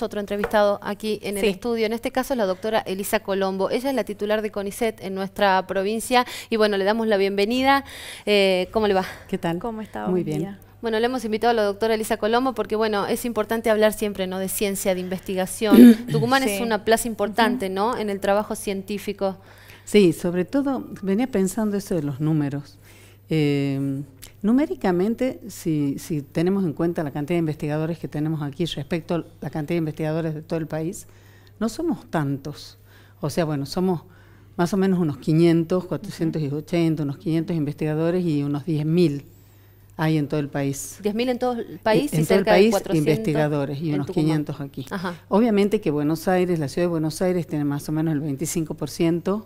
otro entrevistado aquí en el estudio, en este caso es la doctora Elisa Colombo, ella es la titular de CONICET en nuestra provincia y bueno, le damos la bienvenida, eh, ¿cómo le va? ¿Qué tal? ¿Cómo está? Muy bien. Bueno, le hemos invitado a la doctora Elisa Colombo porque bueno, es importante hablar siempre ¿no? de ciencia, de investigación. Tucumán es una plaza importante ¿no? en el trabajo científico. Sí, sobre todo venía pensando eso de los números. Em, numéricamente, si, si, tenemos en cuenta la cantidad de investigadores que tenemos aquí respecto a la cantidad de investigadores de todo el país, no somos tantos. O sea, bueno, somos más o menos unos 500, 480, unos 500 investigadores y unos 10.000 hay en todo el país. 10.000 en todo el país en y todo el país, investigadores y unos 500 aquí. Obviamente que Buenos Aires, la ciudad de Buenos Aires tiene más o menos el 25%,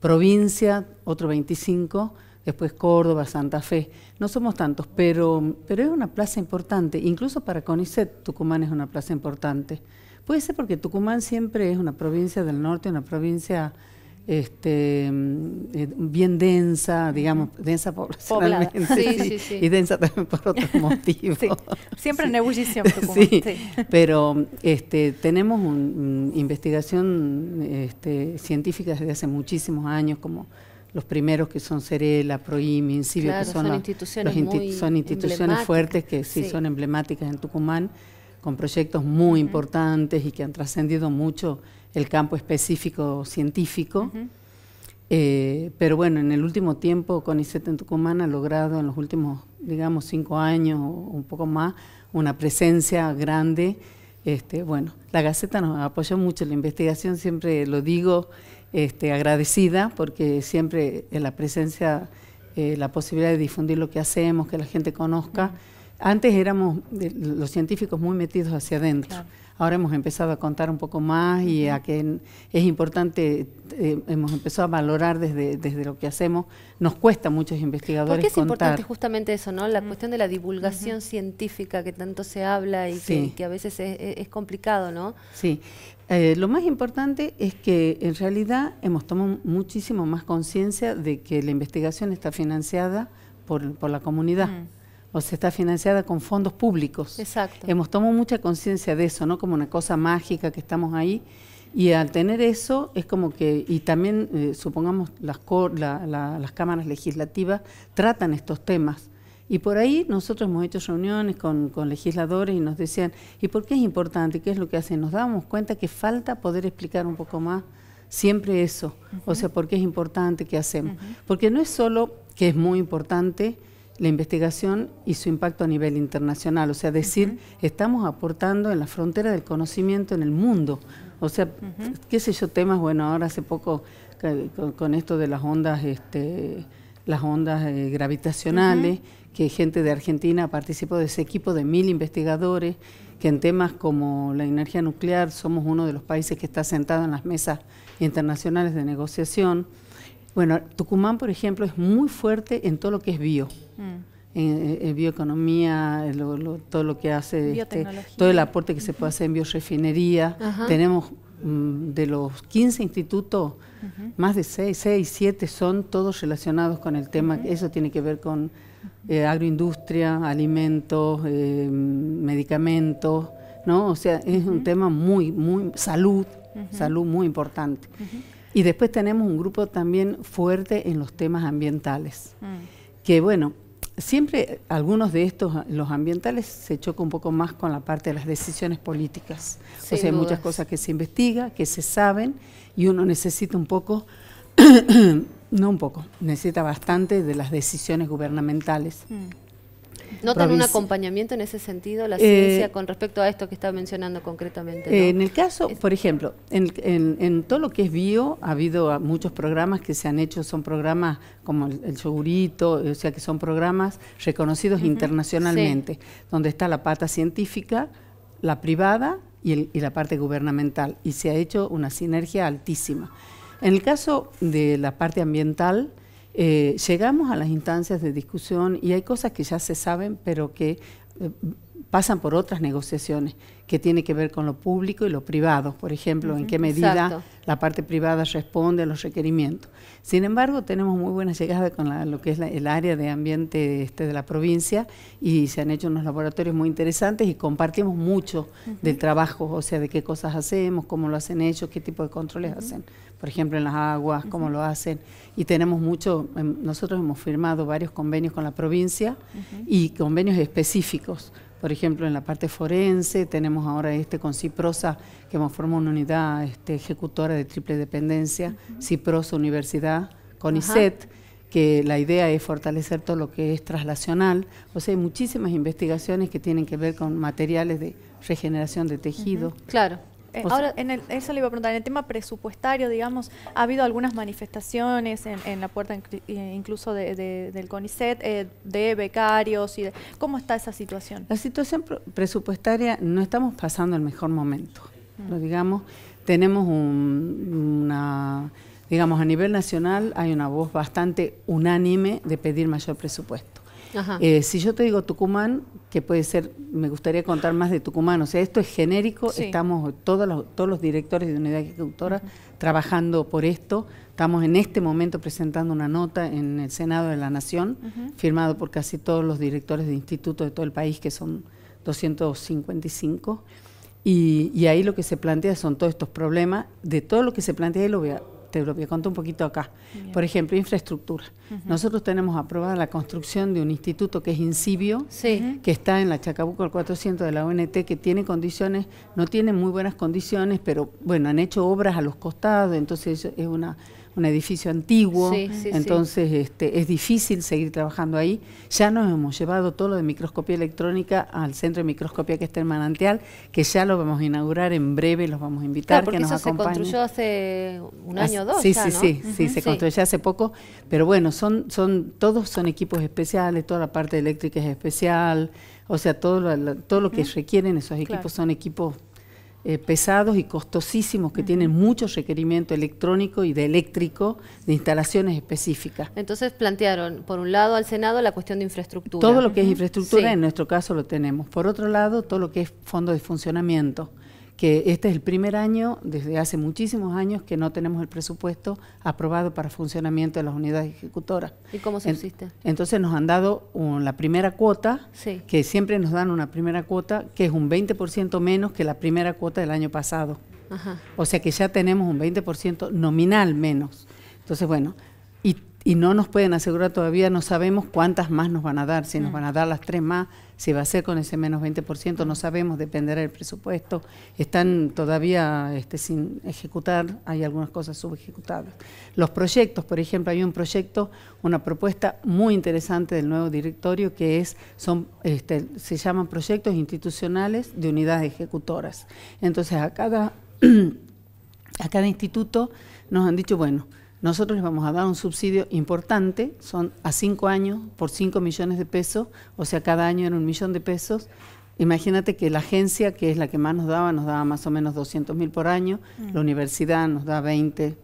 provincia otro 25%, después Córdoba, Santa Fe. No somos tantos, pero, pero es una plaza importante. Incluso para CONICET, Tucumán es una plaza importante. Puede ser porque Tucumán siempre es una provincia del norte, una provincia este, eh, bien densa, digamos, densa poblacionalmente sí, sí, y densa también por otros motivos. Siempre en Tucumán. pero este, tenemos una investigación este, científica desde hace muchísimos años, como los primeros que son Cerela, Proim, Incibio, que son, instituciones son, instituciones fuertes que sí, son emblemáticas en Tucumán, con proyectos muy importantes y que han trascendido mucho el campo específico científico. Eh, pero bueno, en el último tiempo CONICET en Tucumán ha logrado en los últimos, digamos, cinco años o un poco más, una presencia grande. Este, bueno, la Gaceta nos apoyó mucho, la investigación siempre lo digo, este, agradecida porque siempre en la presencia, eh, la posibilidad de difundir lo que hacemos, que la gente conozca. Antes éramos los científicos muy metidos hacia adentro. Ahora hemos empezado a contar un poco más y a que es importante, eh, hemos empezado a valorar desde, desde lo que hacemos. Nos cuesta a muchos investigadores qué es importante justamente eso, ¿no? La mm. cuestión de la divulgación científica que tanto se habla y que, a veces es, complicado, ¿no? Sí. Eh, lo más importante es que en realidad hemos tomado muchísimo más conciencia de que la investigación está financiada por, la comunidad. Mm o sea, está financiada con fondos públicos. Exacto. Hemos tomado mucha conciencia de eso, ¿no? Como una cosa mágica que estamos ahí. Y al tener eso, es como que, y también eh, supongamos las, las cámaras legislativas tratan estos temas. Y por ahí nosotros hemos hecho reuniones con, legisladores y nos decían, ¿y por qué es importante? ¿Qué es lo que hacen? Nos dábamos cuenta que falta poder explicar un poco más siempre eso. O sea, ¿por qué es importante? ¿Qué hacemos? Porque no es solo que es muy importante, la investigación y su impacto a nivel internacional, o sea, decir, estamos aportando en la frontera del conocimiento en el mundo, o sea, qué sé yo, temas, bueno, ahora hace poco con, esto de las ondas, este, las ondas eh, gravitacionales, que gente de Argentina participó de ese equipo de mil investigadores, que en temas como la energía nuclear somos uno de los países que está sentado en las mesas internacionales de negociación. Bueno, Tucumán, por ejemplo, es muy fuerte en todo lo que es bio. Mm. En, eh, eh, bioeconomía, eh, todo lo que hace, este, todo el aporte que se puede hacer en biorefinería. Tenemos mm, de los 15 institutos, más de 6, 6, 7 son todos relacionados con el tema, eso tiene que ver con agroindustria, alimentos, medicamentos, ¿no? O sea, es un tema muy, muy, salud, salud muy importante. Y después tenemos un grupo también fuerte en los temas ambientales, mm. que bueno, siempre algunos de estos, los ambientales, se choca un poco más con la parte de las decisiones políticas. o sea, hay muchas cosas que se investiga, que se saben, y uno necesita un poco, no un poco, necesita bastante de las decisiones gubernamentales. Mm. ¿Notan un acompañamiento en ese sentido la ciencia eh, con respecto a esto que está mencionando concretamente? En el caso, por ejemplo, en, todo lo que es bio, ha habido ah, muchos programas que se han hecho, son programas como el, shogurito, o sea que son programas reconocidos internacionalmente, donde está la pata científica, la privada y la parte gubernamental, y se ha hecho una sinergia altísima. En el caso de la parte ambiental, eh, llegamos a las instancias de discusión y hay cosas que ya se saben, pero que eh, pasan por otras negociaciones que tienen que ver con lo público y lo privado, por ejemplo, en qué medida la parte privada responde a los requerimientos. Sin embargo, tenemos muy buena llegada con lo que es el área de ambiente este de la provincia y se han hecho unos laboratorios muy interesantes y compartimos mucho del trabajo, o sea, de qué cosas hacemos, cómo lo hacen ellos, qué tipo de controles hacen, por ejemplo, en las aguas, cómo lo hacen. Y tenemos mucho, em, nosotros hemos firmado varios convenios con la provincia y convenios específicos por ejemplo, en la parte forense tenemos ahora este con Ciprosa, que formado una unidad este, ejecutora de triple dependencia, Ciprosa Universidad, con ISET, que la idea es fortalecer todo lo que es traslacional. O sea, hay muchísimas investigaciones que tienen que ver con materiales de regeneración de tejido. Claro. Eh, ahora, en eso le iba a preguntar, en el tema presupuestario, digamos, ha habido algunas manifestaciones en, la puerta eh, incluso del CONICET, eh, de becarios, y ¿cómo está esa situación? La situación presupuestaria, no estamos pasando el mejor momento, mm. digamos, tenemos una, digamos, a nivel nacional hay una voz bastante unánime de pedir mayor presupuesto. Eh, si yo te digo Tucumán, que puede ser, me gustaría contar más de Tucumán, o sea, esto es genérico, estamos todos los, todos los directores de unidad ejecutora trabajando por esto, estamos en este momento presentando una nota en el Senado de la Nación, firmado por casi todos los directores de institutos de todo el país, que son 255, y, y ahí lo que se plantea son todos estos problemas, de todo lo que se plantea ahí lo voy a te lo voy un poquito acá. Por ejemplo, infraestructura. Nosotros tenemos aprobada la construcción de un instituto que es Incibio, que está en la Chacabuco al 400 de la ONT, que tiene condiciones, no tiene muy buenas condiciones, pero bueno, han hecho obras a los costados, entonces es una un edificio antiguo, entonces este, es difícil seguir trabajando ahí. Ya nos hemos llevado todo lo de microscopía electrónica al centro de microscopía que está en Manantial, que ya lo vamos a inaugurar en breve, los vamos a invitar nos eso se construyó hace un año, Sí, sí, sí, sí, se construyó hace poco, pero bueno, son, son, todos son equipos especiales, toda la parte eléctrica es especial, o sea, todo lo, todo lo que requieren esos equipos son equipos eh, pesados y costosísimos que tienen mucho requerimiento electrónico y de eléctrico de instalaciones específicas. Entonces plantearon, por un lado, al Senado la cuestión de infraestructura. Todo lo que es infraestructura, en nuestro caso lo tenemos. Por otro lado, todo lo que es fondo de funcionamiento que este es el primer año, desde hace muchísimos años, que no tenemos el presupuesto aprobado para funcionamiento de las unidades ejecutoras. ¿Y cómo se existe? Entonces nos han dado la primera cuota, que siempre nos dan una primera cuota, que es un 20% menos que la primera cuota del año pasado. Ajá. O sea que ya tenemos un 20% nominal menos. Entonces, bueno, y y no nos pueden asegurar todavía, no sabemos cuántas más nos van a dar, si nos mm. van a dar las tres más, si va a ser con ese menos 20%, no sabemos, dependerá del presupuesto. Están todavía este, sin ejecutar, hay algunas cosas subejecutadas. Los proyectos, por ejemplo, hay un proyecto, una propuesta muy interesante del nuevo directorio que es, son, este, se llaman proyectos institucionales de unidades ejecutoras. Entonces a cada, a cada instituto nos han dicho, bueno, nosotros les vamos a dar un subsidio importante, son a cinco años por cinco millones de pesos, o sea, cada año era un millón de pesos. Imagínate que la agencia, que es la que más nos daba, nos daba más o menos 200 mil por año, mm. la universidad nos da 20,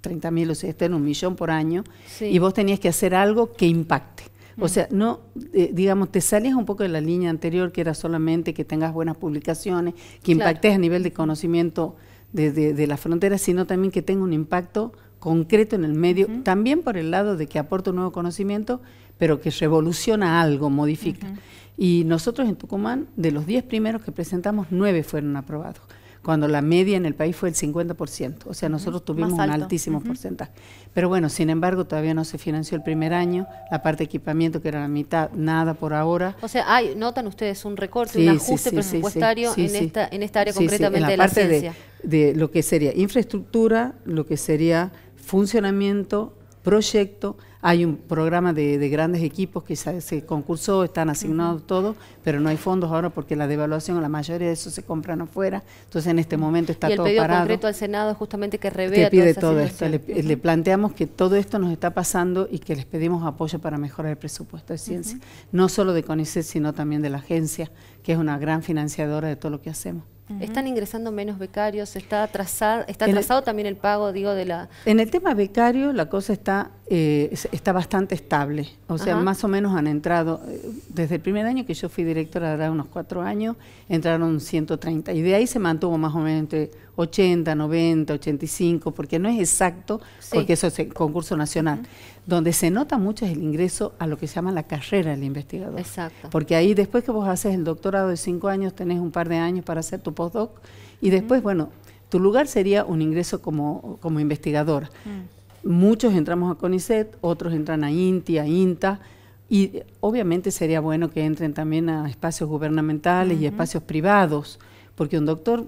30 mil, o sea, está en un millón por año, y vos tenías que hacer algo que impacte. O mm. sea, no, eh, digamos, te sales un poco de la línea anterior, que era solamente que tengas buenas publicaciones, que impactes a nivel de conocimiento de, de, de, la frontera, sino también que tenga un impacto concreto en el medio, también por el lado de que aporta un nuevo conocimiento, pero que revoluciona algo, modifica. Y nosotros en Tucumán, de los 10 primeros que presentamos, 9 fueron aprobados, cuando la media en el país fue el 50%, o sea, nosotros tuvimos un altísimo porcentaje. Pero bueno, sin embargo, todavía no se financió el primer año, la parte de equipamiento, que era la mitad, nada por ahora. O sea, hay, notan ustedes un recorte, un ajuste presupuestario en, Esta, área concretamente la de la parte de lo que sería infraestructura, lo que sería funcionamiento, proyecto, hay un programa de, grandes equipos que se, concursó, están asignados todos, pero no hay fondos ahora porque la devaluación, la mayoría de eso se compran afuera, entonces en este momento está todo parado. el pedido concreto al Senado justamente que revea pide todo esto, le, planteamos que todo esto nos está pasando y que les pedimos apoyo para mejorar el presupuesto de ciencia, no solo de CONICET, sino también de la agencia, que es una gran financiadora de todo lo que hacemos. Están ingresando menos becarios, está atrasado, está atrasado también el pago, digo, de la... En el tema becario la cosa está eh, está bastante estable. O sea, más o menos han entrado, eh, desde el primer año que yo fui directora, hace unos cuatro años, entraron 130. Y de ahí se mantuvo más o menos entre 80, 90, 85, porque no es exacto, porque eso es el concurso nacional. Donde se nota mucho es el ingreso a lo que se llama la carrera del investigador. Exacto. Porque ahí, después que vos haces el doctorado de cinco años, tenés un par de años para hacer tu postdoc. Y después, bueno, tu lugar sería un ingreso como, como investigadora. Mm. Muchos entramos a CONICET, otros entran a INTI, a INTA, y obviamente sería bueno que entren también a espacios gubernamentales y espacios privados, porque un doctor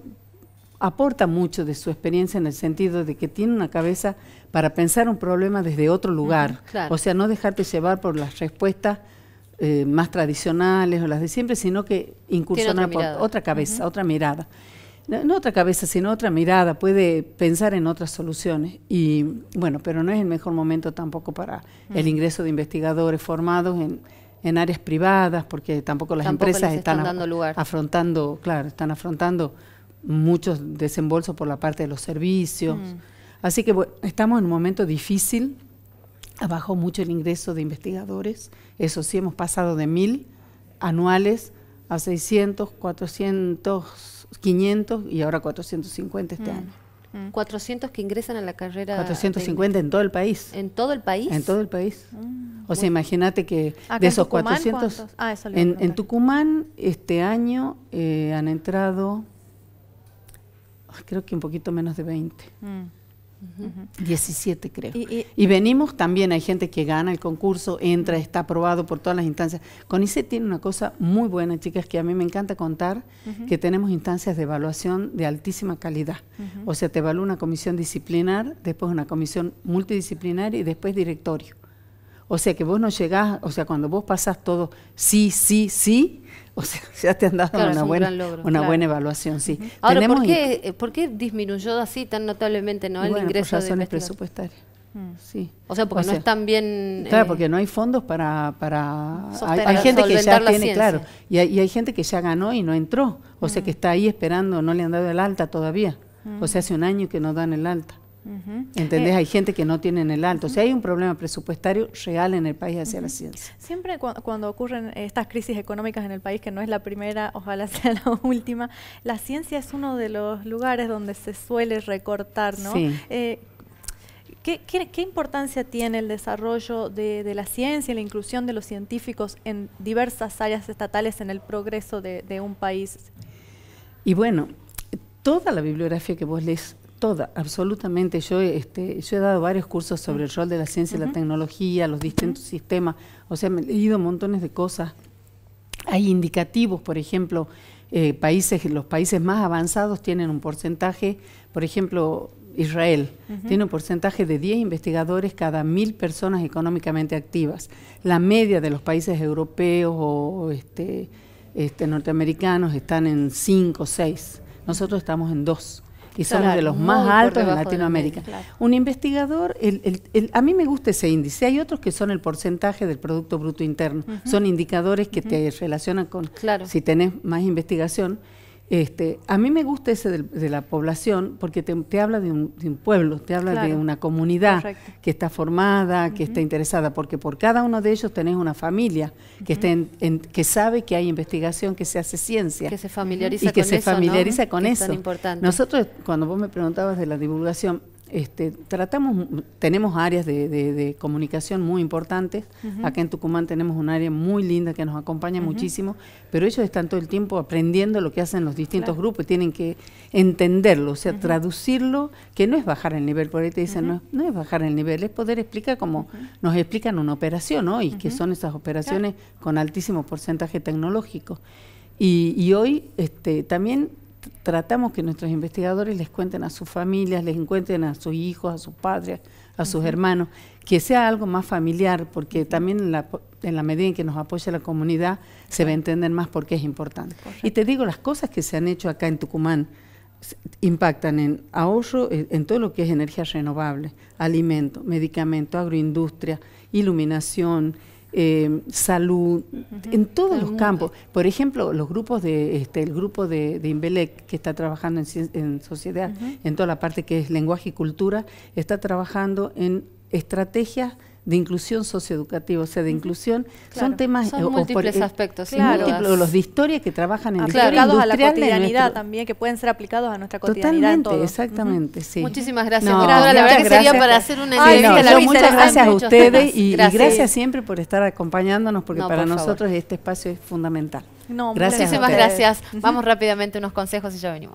aporta mucho de su experiencia en el sentido de que tiene una cabeza para pensar un problema desde otro lugar. O sea, no dejarte llevar por las respuestas eh, más tradicionales o las de siempre, sino que incursionar por otra cabeza, otra mirada no, otra cabeza, sino otra mirada, puede pensar en otras soluciones. Y bueno, pero no es el mejor momento tampoco para mm. el ingreso de investigadores formados en, áreas privadas, porque tampoco las empresas están, afrontando, claro, están afrontando muchos desembolsos por la parte de los servicios. Mm. Así que estamos en un momento difícil, abajo mucho el ingreso de investigadores, eso sí, hemos pasado de mil anuales a 600, 400 500 y ahora 450 este mm, año. 400 mm. que ingresan a la carrera. 450 en todo el país. ¿En todo el país? En todo el país. Mm, o sea, imagínate que de esos 400. Ah, en, Tucumán este año eh, han entrado, creo que un poquito menos de 20. 17 creo. Y, venimos también, hay gente que gana el concurso, entra, está aprobado por todas las instancias. con CONICET tiene una cosa muy buena, chicas, que a mí me encanta contar, que tenemos instancias de evaluación de altísima calidad. O sea, te evalúa una comisión disciplinar, después una comisión multidisciplinar y después directorio. O sea que vos no llegás, o sea, cuando vos pasás todo sí, sí, sí, o sea, ya te han dado una, buena, una buena evaluación, sí. Ahora, eh, ¿por qué, disminuyó así tan notablemente ¿no? el ingreso por razones presupuestarias? Mm. O sea, porque no están bien... Claro, eh, porque no hay fondos para... para hay, gente que ya tiene, claro, y hay, gente que ya ganó y no entró, o sea, que mm. está ahí esperando, no le han dado el alta todavía. O sea, mm. hace un año que no dan el alta. ¿Entendés? Eh, hay gente que no tiene en el alto. O sea, hay un problema presupuestario real en el país hacia la ciencia. Siempre cuando ocurren estas crisis económicas en el país, que no es la primera, ojalá sea la última, la ciencia es uno de los lugares donde se suele recortar, ¿no? Eh, ¿qué, importancia tiene el desarrollo de, la ciencia y la inclusión de los científicos en diversas áreas estatales en el progreso de un país? Y bueno, toda la bibliografía que vos lees Toda, absolutamente. Yo, este, yo he dado varios cursos sobre el rol de la ciencia y la tecnología, los distintos sistemas. O sea, he leído montones de cosas. Hay indicativos, por ejemplo, eh, países, los países más avanzados tienen un porcentaje, por ejemplo, Israel tiene un porcentaje de 10 investigadores cada mil personas económicamente activas. La media de los países europeos o este, este, norteamericanos están en 5 o 6. Nosotros estamos en 2 y son de los más altos en Latinoamérica. Un investigador, a mí me gusta ese índice, hay otros que son el porcentaje del Producto Bruto Interno, son indicadores que te relacionan con si tenés más investigación. Este, a mí me gusta ese de, la población porque te, habla de un, de un, pueblo, te habla de una comunidad que está formada, que está interesada, porque por cada uno de ellos tenés una familia que, está en, que sabe que hay investigación, que se hace ciencia. Que se familiariza y que se familiariza con eso. Nosotros, cuando vos me preguntabas de la divulgación, este, tratamos, tenemos áreas de, comunicación muy importantes. Acá en Tucumán tenemos un área muy linda que nos acompaña muchísimo, pero ellos están todo el tiempo aprendiendo lo que hacen los distintos grupos, tienen que entenderlo, o sea, traducirlo, que no es bajar el nivel, por ahí te dicen, no, es bajar el nivel, es poder explicar como nos explican una operación hoy, que son esas operaciones con altísimo porcentaje tecnológico. Y, hoy este, también tratamos que nuestros investigadores les cuenten a sus familias, les encuentren a sus hijos, a sus padres, a sus hermanos, que sea algo más familiar, porque también en la, medida en que nos apoya la comunidad se va a entender más por qué es importante. Y te digo, las cosas que se han hecho acá en Tucumán impactan en ahorro, eh, en todo lo que es energía renovable, alimento, medicamento, agroindustria, iluminación, eh, salud, en todos los campos. Por ejemplo, los grupos de, este, el grupo de, de que está trabajando en, sociedad, en toda la parte que es lenguaje y cultura, está trabajando en estrategias de inclusión socioeducativa, o sea, de inclusión, son temas... Son eh, múltiples eh, aspectos, claro. múltiples, los de historia que trabajan en aplicados historia industrial a la cotidianidad también, que pueden ser aplicados a nuestra cotidianidad. Totalmente, exactamente, sí. Muchísimas gracias, la verdad que sería para hacer una Ay, la Muchas gracias a ustedes y gracias, siempre por estar acompañándonos, porque para nosotros este espacio es fundamental. No, gracias muchísimas gracias. Vamos rápidamente unos consejos y ya venimos.